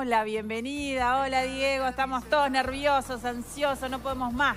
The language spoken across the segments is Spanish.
Hola, bienvenida. Hola Diego, estamos todos nerviosos, ansiosos, no podemos más.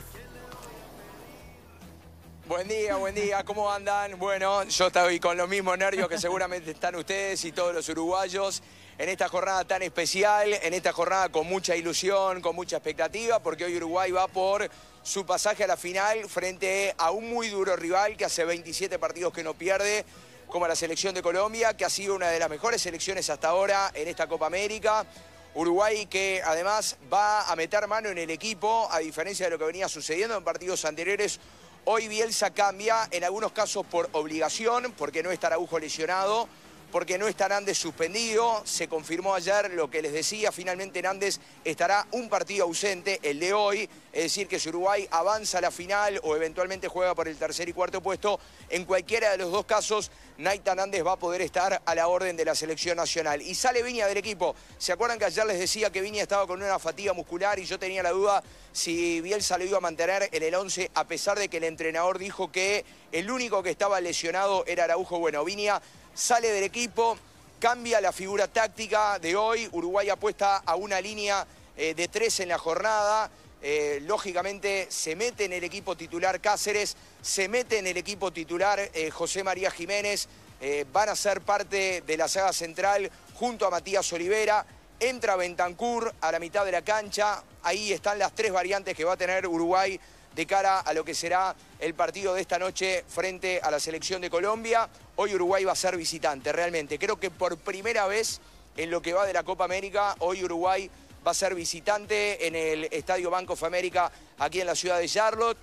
Buen día, buen día, ¿cómo andan? Bueno, yo estoy con los mismos nervios que seguramente están ustedes y todos los uruguayos en esta jornada tan especial, en esta jornada con mucha ilusión, con mucha expectativa, porque hoy Uruguay va por su pasaje a la final frente a un muy duro rival que hace 27 partidos que no pierde, como la selección de Colombia, que ha sido una de las mejores selecciones hasta ahora en esta Copa América. Uruguay que además va a meter mano en el equipo, a diferencia de lo que venía sucediendo en partidos anteriores. Hoy Bielsa cambia, en algunos casos por obligación, porque no está Araujo lesionado, porque no está Nández suspendido. Se confirmó ayer lo que les decía, finalmente Nández estará un partido ausente, el de hoy. Es decir, que si Uruguay avanza a la final o eventualmente juega por el tercer y cuarto puesto, en cualquiera de los dos casos Naita Andes va a poder estar a la orden de la selección nacional. Y sale Viña del equipo. ¿Se acuerdan que ayer les decía que vinia estaba con una fatiga muscular y yo tenía la duda si Bielsa lo iba a mantener en el 11 a pesar de que el entrenador dijo que el único que estaba lesionado era Araujo? Bueno, Viña sale del equipo, cambia la figura táctica de hoy. Uruguay apuesta a una línea eh, de tres en la jornada. Eh, lógicamente se mete en el equipo titular Cáceres, se mete en el equipo titular eh, José María Jiménez, eh, van a ser parte de la saga central junto a Matías Olivera, entra Bentancur a la mitad de la cancha, ahí están las tres variantes que va a tener Uruguay de cara a lo que será el partido de esta noche frente a la selección de Colombia. Hoy Uruguay va a ser visitante, realmente. Creo que por primera vez en lo que va de la Copa América, hoy Uruguay va a ser visitante en el Estadio Banco of America aquí en la ciudad de Charlotte.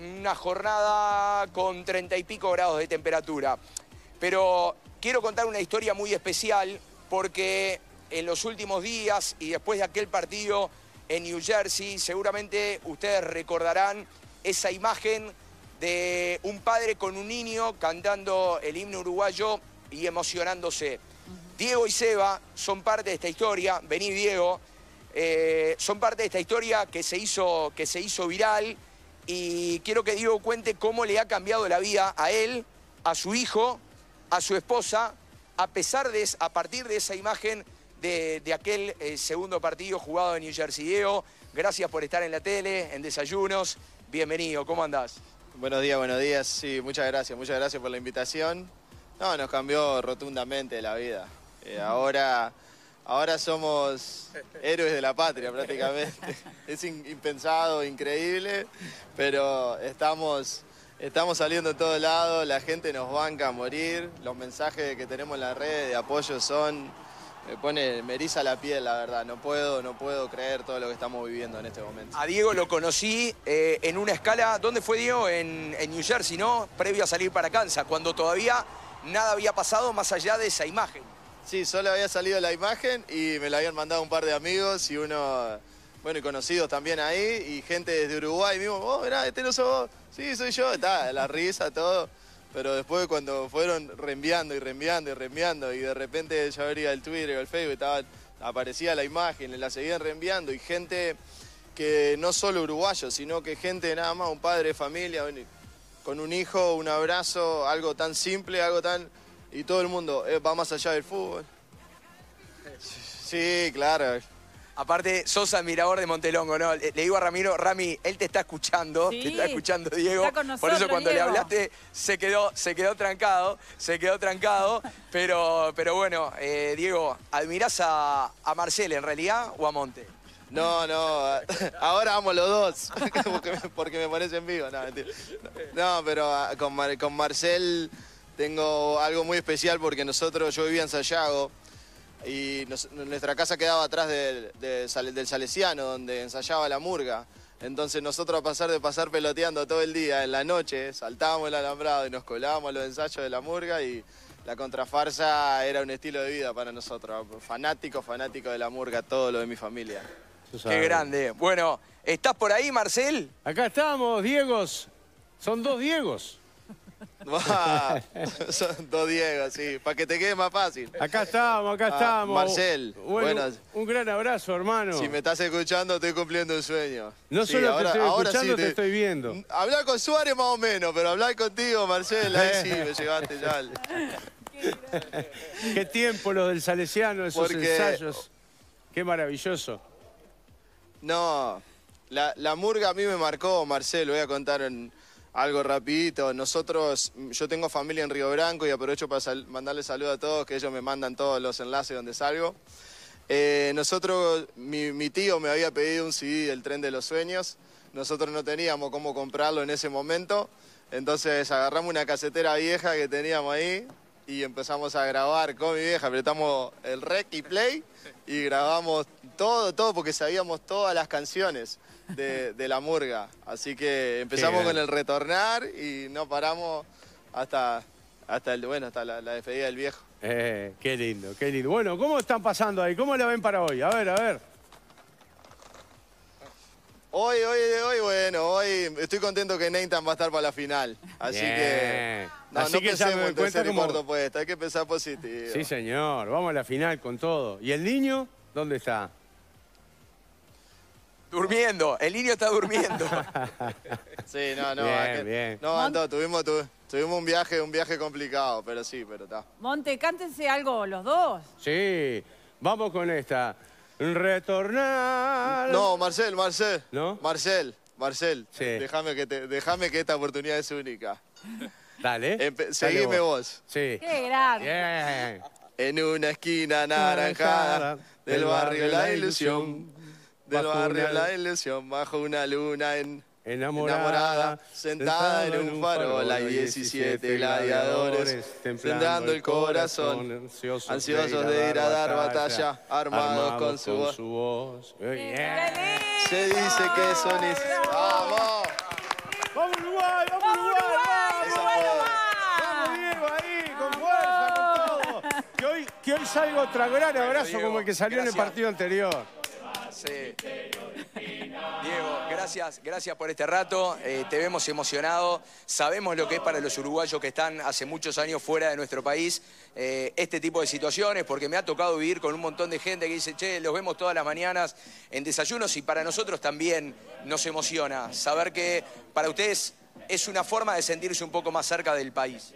Una jornada con treinta y pico grados de temperatura. Pero quiero contar una historia muy especial porque en los últimos días y después de aquel partido en New Jersey, seguramente ustedes recordarán esa imagen de un padre con un niño cantando el himno uruguayo y emocionándose. Diego y Seba son parte de esta historia. Vení, Diego. Eh, son parte de esta historia que se hizo, que se hizo viral y quiero que Diego cuente cómo le ha cambiado la vida a él, a su hijo, a su esposa, a pesar de a partir de esa imagen de, aquel eh, segundo partido jugado en New Jersey. Diego, gracias por estar en la tele, en Desayunos. Bienvenido, ¿cómo andás? Buenos días, buenos días. Sí, muchas gracias, muchas gracias por la invitación. No, nos cambió rotundamente la vida. Eh, ahora ahora somos héroes de la patria prácticamente. es impensado, increíble, pero estamos, estamos saliendo de todos lados, la gente nos banca a morir, los mensajes que tenemos en la red de apoyo son... Me pone, me la piel, la verdad. No puedo, no puedo creer todo lo que estamos viviendo en este momento. A Diego lo conocí eh, en una escala. ¿Dónde fue Diego? En, en New Jersey, ¿no? Previo a salir para Kansas, cuando todavía nada había pasado más allá de esa imagen. Sí, solo había salido la imagen y me la habían mandado un par de amigos y uno, bueno, conocidos también ahí, y gente desde Uruguay mismo, oh, mirá, este no vos, sí, soy yo, está, la risa, todo. Pero después cuando fueron reenviando y reenviando y reenviando, y de repente ya abría el Twitter o el Facebook, aparecía la imagen, la seguían reenviando, y gente que no solo uruguayos, sino que gente nada más, un padre de familia, con un hijo, un abrazo, algo tan simple, algo tan y todo el mundo eh, va más allá del fútbol. Sí, claro. Aparte, sos admirador de Montelongo, ¿no? Le digo a Ramiro, Rami, él te está escuchando, te está escuchando Diego. por eso cuando le hablaste se quedó, se quedó trancado, se quedó trancado. pero, pero bueno, eh, Diego, ¿admirás a, Marcel en realidad o a Monte? No, no, ahora vamos los dos, porque me, porque en vivo, no, pero ah, con, con Marcel... Tengo algo muy especial porque nosotros, yo vivía en Sayago y nuestra casa quedaba atrás del, del, Salesiano, donde ensayaba la murga. Entonces nosotros a pasar de pasar peloteando todo el día, en la noche, saltábamos el alambrado y nos colábamos los ensayos de la murga y la contrafarsa era un estilo de vida para nosotros. Fanático, fanático de la murga, todo lo de mi familia. Qué grande. Bueno, ¿estás por ahí, Marcel? Acá estamos, Diegos. Son dos Diegos. Son dos Diego, sí. Para que te quede más fácil. Acá estamos, acá ah, estamos. Marcel. Bueno, Un gran abrazo, hermano. Si me estás escuchando, estoy cumpliendo un sueño. No solo ahora, te estoy escuchando, te... estoy viendo. Mm, hablar con Suárez más o menos, pero hablar contigo, Marcel, ahí sí me llevaste ya. Qué tiempo los del Salesiano, esos ensayos. Qué maravilloso. No, la, la murga a mí me marcó, Marcel, voy a contar en algo rapidito. Nosotros, yo tengo familia en Río Branco y aprovecho para mandarle saludo a todos, que ellos me mandan todos los enlaces donde salgo. Eh, nosotros, mi, mi, tío me había pedido un CD del Tren de los Sueños. Nosotros no teníamos cómo comprarlo en ese momento. Entonces agarramos una casetera vieja que teníamos ahí, y empezamos a grabar con mi vieja, apretamos el rec y play y grabamos todo, todo porque sabíamos todas las canciones de, la murga. Así que empezamos con el retornar y no paramos hasta, hasta el, bueno, hasta la, despedida del viejo. Eh, qué lindo, qué lindo. Bueno, ¿cómo están pasando ahí? ¿Cómo la ven para hoy? A ver, a ver. Hoy, hoy, hoy, bueno, hoy estoy contento que Nathan va a estar para la final. Así que. No, pensemos en tercer cuarto puesto, hay que pensar positivo. Sí, señor, vamos a la final con todo. ¿Y el niño? ¿Dónde está? Durmiendo, el niño está durmiendo. sí, no, no. No, Mont... tuvimos, tuvimos un viaje, un viaje complicado, pero sí, pero está. Monte, cántense algo los dos. Sí, vamos con esta retornar. No, Marcel, Marcel. ¿No? Marcel, Marcel. Sí. Déjame que, te, déjame que esta oportunidad es única. Dale. seguime vos. Sí. Qué grande. En una esquina naranjada del barrio La Ilusión. Del barrio La Ilusión, bajo una luna en... Enamorada, sentada en un farol, hay 17 gladiadores, sembrando el corazón, ansiosos, ansiosos de ir a dar batalla, armados con su, con su voz. Se dice que son... Es... ¡Vamos! ¡Vamos Uruguay! ¡Vamos Uruguay! ¡Vamos Uruguay! ¡Vamos ahí! ¡Con fuerza, con todo! Que hoy, que hoy salga otro gran abrazo como el que salió en el partido anterior. Diego, gracias, gracias por este rato. Eh, te vemos emocionado. Sabemos lo que es para los uruguayos que están hace muchos años fuera de nuestro país eh, este tipo de situaciones, porque me ha tocado vivir con un montón de gente que dice, che, los vemos todas las mañanas en desayunos y para nosotros también nos emociona saber que para ustedes es una forma de sentirse un poco más cerca del país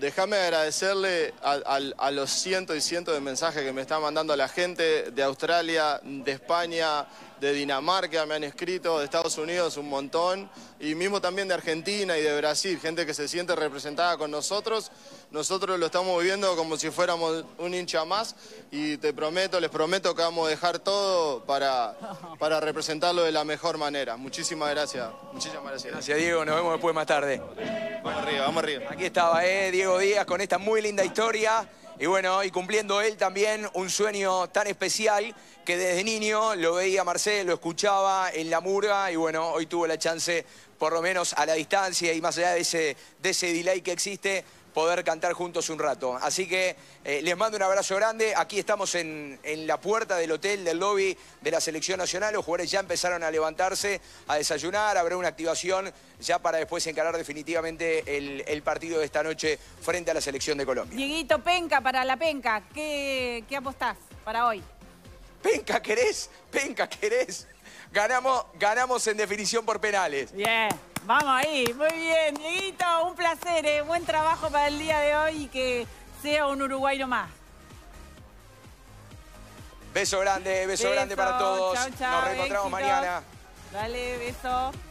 déjame agradecerle a, los cientos y cientos de mensajes que me está mandando la gente de Australia, de España, de Dinamarca, me han escrito, de Estados Unidos un montón, y mismo también de Argentina y de Brasil, gente que se siente representada con nosotros nosotros lo estamos viviendo como si fuéramos un hincha más y te prometo, les prometo que vamos a dejar todo para, para representarlo de la mejor manera. Muchísimas gracias. Muchísimas gracias. Gracias, Diego. Nos vemos después más tarde. Vamos arriba, vamos arriba. Aquí estaba, eh, Diego Díaz con esta muy linda historia. Y bueno, y cumpliendo él también un sueño tan especial que desde niño lo veía Marcelo, lo escuchaba en la murga y bueno, hoy tuvo la chance, por lo menos a la distancia y más allá ese, de ese delay que existe, poder cantar juntos un rato. Así que eh, les mando un abrazo grande. Aquí estamos en, en, la puerta del hotel, del lobby de la selección nacional. Los jugadores ya empezaron a levantarse, a desayunar. Habrá una activación ya para después encarar definitivamente el, partido de esta noche frente a la selección de Colombia. Dieguito Penca para la Penca. ¿Qué, apostás para hoy? Penca, ¿querés? Penca, ¿querés? Ganamos, ganamos en definición por penales. Bien. Vamos ahí, muy bien. Dieguito, un placer, ¿eh? buen trabajo para el día de hoy y que sea un uruguayo más. Beso grande, beso, grande para todos. Nos reencontramos mañana. Dale, beso.